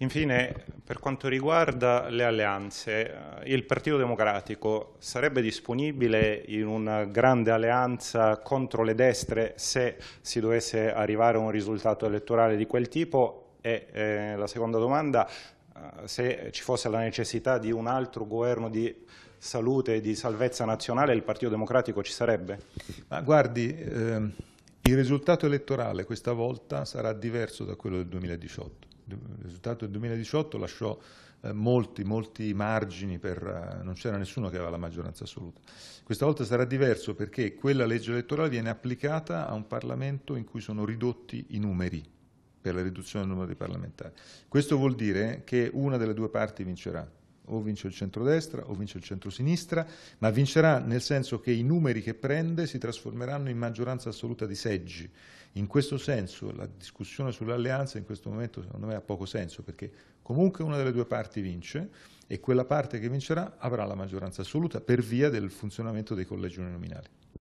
Infine, per quanto riguarda le alleanze, eh, il Partito Democratico sarebbe disponibile in una grande alleanza contro le destre se si dovesse arrivare a un risultato elettorale di quel tipo? E eh, la seconda domanda, eh, se ci fosse la necessità di un altro governo di salute e di salvezza nazionale, il Partito Democratico ci sarebbe? Ma guardi, eh, il risultato elettorale questa volta sarà diverso da quello del 2018 il risultato del 2018 lasciò eh, molti, molti margini, per, eh, non c'era nessuno che aveva la maggioranza assoluta. Questa volta sarà diverso perché quella legge elettorale viene applicata a un Parlamento in cui sono ridotti i numeri per la riduzione del numero dei parlamentari. Questo vuol dire che una delle due parti vincerà o vince il centrodestra o vince il centrosinistra, ma vincerà nel senso che i numeri che prende si trasformeranno in maggioranza assoluta di seggi. In questo senso la discussione sull'alleanza in questo momento secondo me ha poco senso perché comunque una delle due parti vince e quella parte che vincerà avrà la maggioranza assoluta per via del funzionamento dei collegi uninominali.